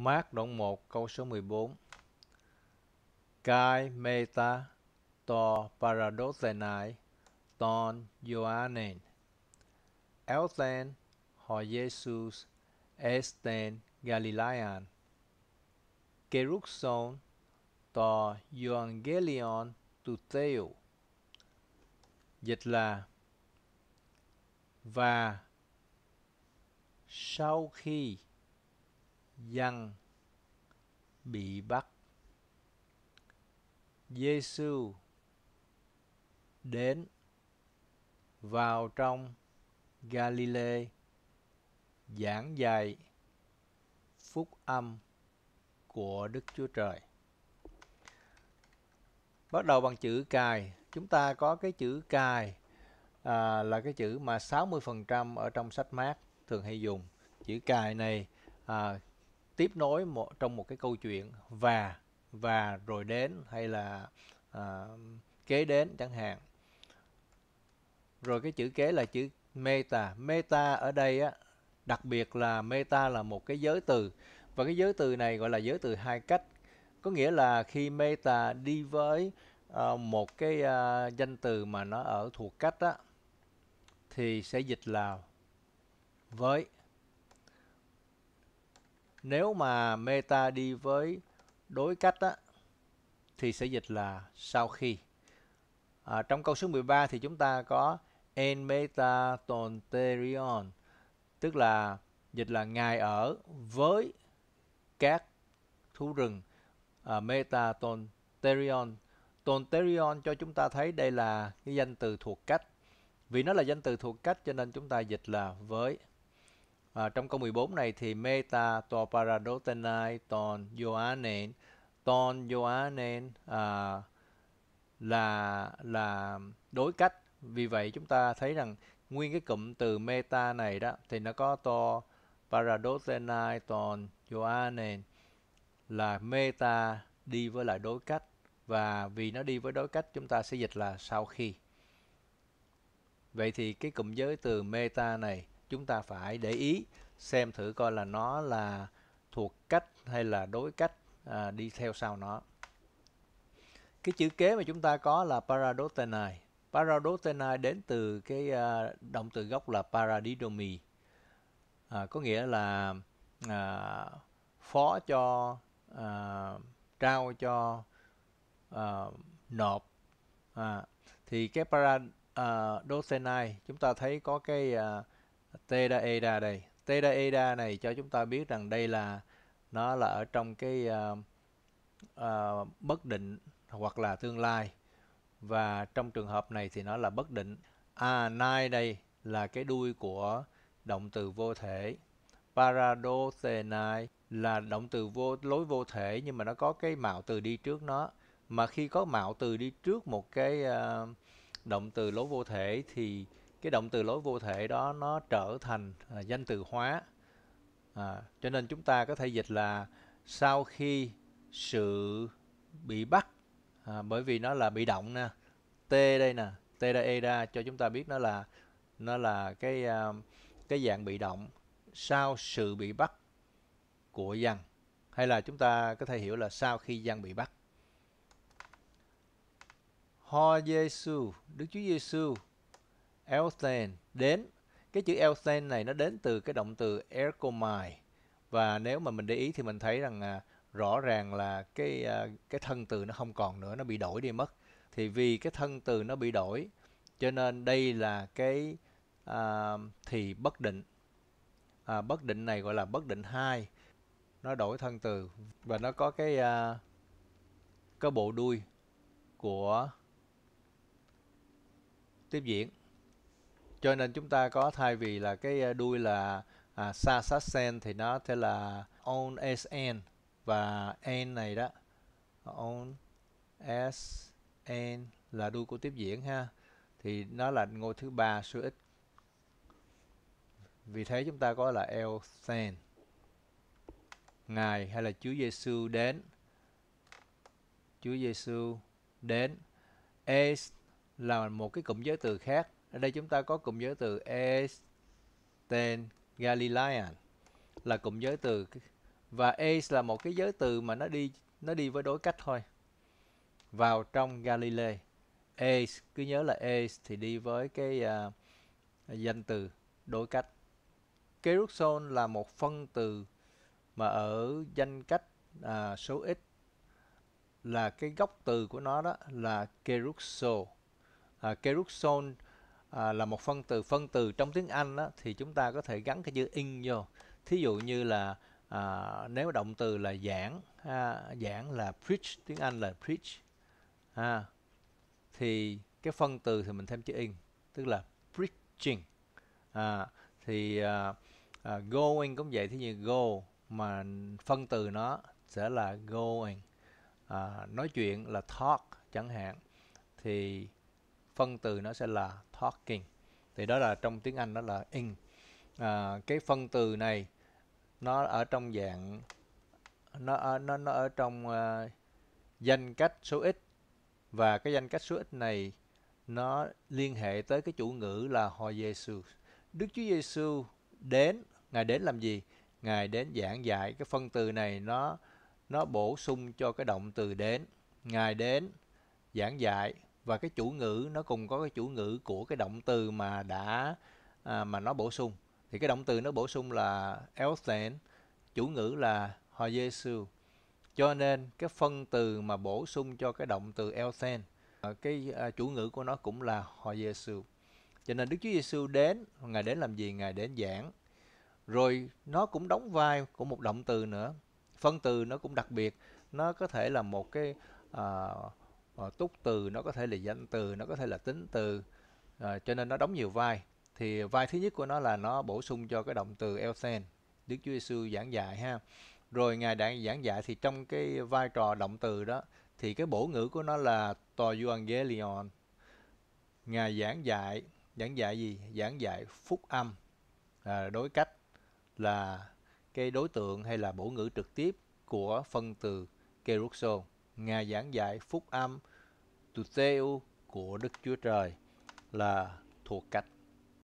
Mát đoạn 1 câu số 14 Kai meta to paradoxenai ton Ioanen Elten ho Jesus esten Galilean Keruxon to Evangelion tuteo Dịch là Và sau khi dân bị bắt Giêsu đến vào trong Galilee giảng dạy phúc âm của Đức Chúa Trời. Bắt đầu bằng chữ cài, chúng ta có cái chữ cài à, là cái chữ mà 60% ở trong sách mát thường hay dùng. Chữ cài này à, tiếp nối một trong một cái câu chuyện và và rồi đến hay là à, kế đến chẳng hạn rồi cái chữ kế là chữ meta meta ở đây á đặc biệt là meta là một cái giới từ và cái giới từ này gọi là giới từ hai cách có nghĩa là khi meta đi với uh, một cái uh, danh từ mà nó ở thuộc cách á thì sẽ dịch là với nếu mà meta đi với đối cách á, thì sẽ dịch là sau khi à, trong câu số 13 thì chúng ta có en meta tonterion tức là dịch là ngài ở với các thú rừng à, meta tonterion tonterion cho chúng ta thấy đây là cái danh từ thuộc cách vì nó là danh từ thuộc cách cho nên chúng ta dịch là với À, trong câu 14 này thì meta to paradotenai ton yoanen ton yoanen à, là là đối cách. Vì vậy chúng ta thấy rằng nguyên cái cụm từ meta này đó thì nó có to paradotenai ton yoanen là meta đi với lại đối cách và vì nó đi với đối cách chúng ta sẽ dịch là sau khi. Vậy thì cái cụm giới từ meta này chúng ta phải để ý xem thử coi là nó là thuộc cách hay là đối cách à, đi theo sau nó cái chữ kế mà chúng ta có là paradotenai paradotenai đến từ cái à, động từ gốc là paradidomi à, có nghĩa là à, phó cho à, trao cho à, nộp à, thì cái paradotenai à, chúng ta thấy có cái à, theta eta đây theta eta này cho chúng ta biết rằng đây là nó là ở trong cái uh, uh, bất định hoặc là tương lai và trong trường hợp này thì nó là bất định a à, nai đây là cái đuôi của động từ vô thể paradoxenai là động từ vô lối vô thể nhưng mà nó có cái mạo từ đi trước nó mà khi có mạo từ đi trước một cái uh, động từ lối vô thể thì cái động từ lỗi vô thể đó nó trở thành à, danh từ hóa à, cho nên chúng ta có thể dịch là sau khi sự bị bắt à, bởi vì nó là bị động nè t đây nè t ra e ra cho chúng ta biết nó là nó là cái à, cái dạng bị động sau sự bị bắt của dân hay là chúng ta có thể hiểu là sau khi dân bị bắt Ho Giêsu Đức Chúa Giêsu Elstein đến cái chữ Elstein này nó đến từ cái động từ ercomai và nếu mà mình để ý thì mình thấy rằng à, rõ ràng là cái à, cái thân từ nó không còn nữa nó bị đổi đi mất thì vì cái thân từ nó bị đổi cho nên đây là cái à, thì bất định à, bất định này gọi là bất định 2 nó đổi thân từ và nó có cái à, cái bộ đuôi của tiếp diễn cho nên chúng ta có thay vì là cái ờ, đuôi là à, sen thì nó thế là on sn và n này đó on s n là đuôi của tiếp diễn ha thì nó là ngôi thứ ba số ít vì thế chúng ta có là el sen ngài hay là Chúa Giêsu đến Chúa Giêsu đến s là một cái cụm giới từ khác ở đây chúng ta có cụm giới từ Esten Galilean là cụm giới từ và es là một cái giới từ mà nó đi nó đi với đối cách thôi. Vào trong Galilee. Es cứ nhớ là es thì đi với cái uh, danh từ đối cách. Keruxon là một phân từ mà ở danh cách à, số ít là cái gốc từ của nó đó là keruxo. À, keruxon à, là một phân từ phân từ trong tiếng Anh đó, thì chúng ta có thể gắn cái chữ in vô thí dụ như là à, nếu động từ là giảng à, giảng là preach tiếng Anh là preach à, thì cái phân từ thì mình thêm chữ in tức là preaching à, thì à, à, going cũng vậy thí dụ go mà phân từ nó sẽ là going à, nói chuyện là talk chẳng hạn thì phân từ nó sẽ là talking thì đó là trong tiếng Anh đó là in à, cái phân từ này nó ở trong dạng nó nó nó ở trong uh, danh cách số ít và cái danh cách số ít này nó liên hệ tới cái chủ ngữ là hồi Giêsu Đức Chúa Giêsu đến ngài đến làm gì ngài đến giảng dạy cái phân từ này nó nó bổ sung cho cái động từ đến ngài đến giảng dạy và cái chủ ngữ nó cùng có cái chủ ngữ của cái động từ mà đã à, mà nó bổ sung thì cái động từ nó bổ sung là Elsen chủ ngữ là Hoyesu cho nên cái phân từ mà bổ sung cho cái động từ Elsen à, cái à, chủ ngữ của nó cũng là Hoyesu cho nên Đức Chúa Giêsu đến ngài đến làm gì ngài đến giảng rồi nó cũng đóng vai của một động từ nữa phân từ nó cũng đặc biệt nó có thể là một cái uh, à, túc từ nó có thể là danh từ nó có thể là tính từ à, cho nên nó đóng nhiều vai thì vai thứ nhất của nó là nó bổ sung cho cái động từ elsen Đức Chúa Giêsu giảng dạy ha rồi ngài đang giảng dạy thì trong cái vai trò động từ đó thì cái bổ ngữ của nó là to euangelion ngài giảng dạy giảng dạy gì giảng dạy phúc âm à, đối cách là cái đối tượng hay là bổ ngữ trực tiếp của phân từ keruxo Ngài giảng dạy phúc âm Tuteu của Đức Chúa Trời là thuộc cách